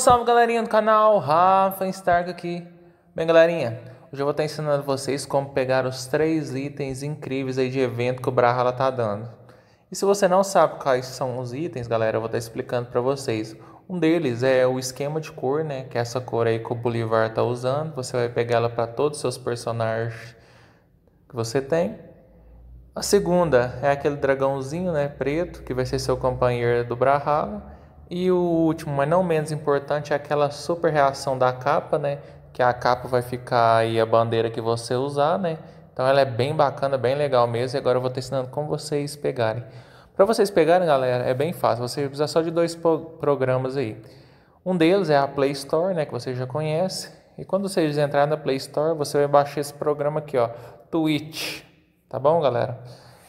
Salve galerinha do canal, Rafa Stark aqui. Bem galerinha, hoje eu vou estar ensinando vocês como pegar os três itens incríveis aí de evento que o Brahalla tá dando. E se você não sabe quais são os itens, galera, eu vou estar explicando para vocês. Um deles é o esquema de cor, né, que é essa cor aí que o Bolivar tá usando. Você vai pegar ela para todos os seus personagens que você tem. A segunda é aquele dragãozinho, né, preto, que vai ser seu companheiro do Brahalla. E o último, mas não menos importante, é aquela super reação da capa, né? Que a capa vai ficar aí a bandeira que você usar, né? Então ela é bem bacana, bem legal mesmo. E agora eu vou estar ensinando como vocês pegarem. Para vocês pegarem, galera, é bem fácil. Você precisa só de dois programas aí. Um deles é a Play Store, né? Que você já conhece. E quando vocês entrarem na Play Store, você vai baixar esse programa aqui, ó. Twitch. Tá bom, galera?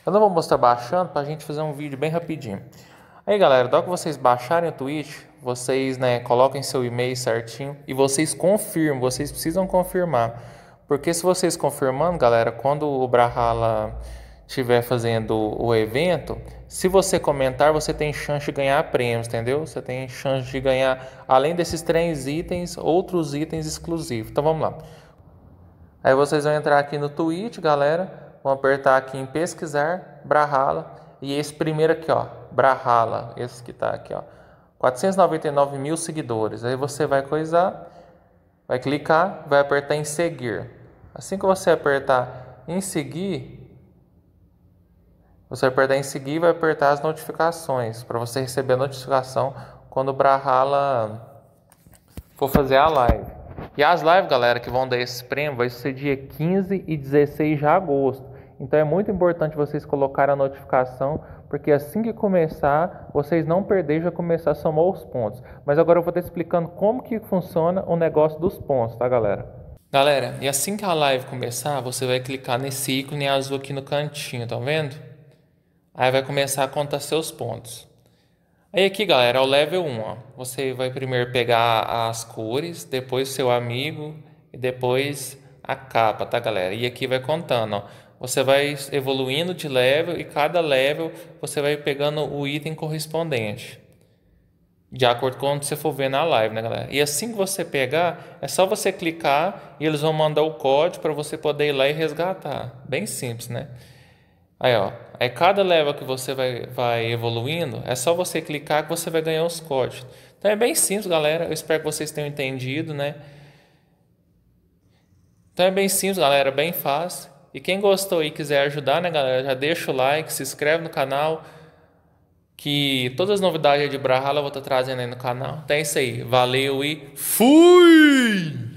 Eu não vou mostrar baixando para a gente fazer um vídeo bem rapidinho. Aí galera, dá que vocês baixarem o Twitch, vocês né, coloquem seu e-mail certinho e vocês confirmam, vocês precisam confirmar. Porque se vocês confirmando, galera, quando o Brahala estiver fazendo o evento, se você comentar, você tem chance de ganhar prêmios, entendeu? Você tem chance de ganhar, além desses três itens, outros itens exclusivos. Então vamos lá. Aí vocês vão entrar aqui no Twitch, galera, vão apertar aqui em pesquisar, Brahala, e esse primeiro aqui, ó, Brahala, esse que está aqui, ó. 499 mil seguidores. Aí você vai coisar, vai clicar, vai apertar em seguir. Assim que você apertar em seguir, você vai apertar em seguir e vai apertar as notificações para você receber a notificação quando o Brahala for fazer a live. E as lives, galera, que vão dar esse prêmio vai ser dia 15 e 16 de agosto. Então é muito importante vocês colocar a notificação, porque assim que começar, vocês não perderem já começar a somar os pontos. Mas agora eu vou estar explicando como que funciona o negócio dos pontos, tá galera? Galera, e assim que a live começar, você vai clicar nesse ícone azul aqui no cantinho, tá vendo? Aí vai começar a contar seus pontos. Aí aqui, galera, é o level 1, ó. Você vai primeiro pegar as cores, depois seu amigo e depois a capa, tá, galera? E aqui vai contando, ó você vai evoluindo de level e cada level você vai pegando o item correspondente. De acordo com o que você for ver na live, né, galera? E assim que você pegar, é só você clicar e eles vão mandar o código para você poder ir lá e resgatar. Bem simples, né? Aí, ó. Aí é cada level que você vai, vai evoluindo, é só você clicar que você vai ganhar os códigos. Então é bem simples, galera. Eu espero que vocês tenham entendido, né? Então é bem simples, galera. Bem fácil. E quem gostou e quiser ajudar, né, galera, já deixa o like, se inscreve no canal, que todas as novidades de Brahalla eu vou estar trazendo aí no canal. Então é isso aí, valeu e fui!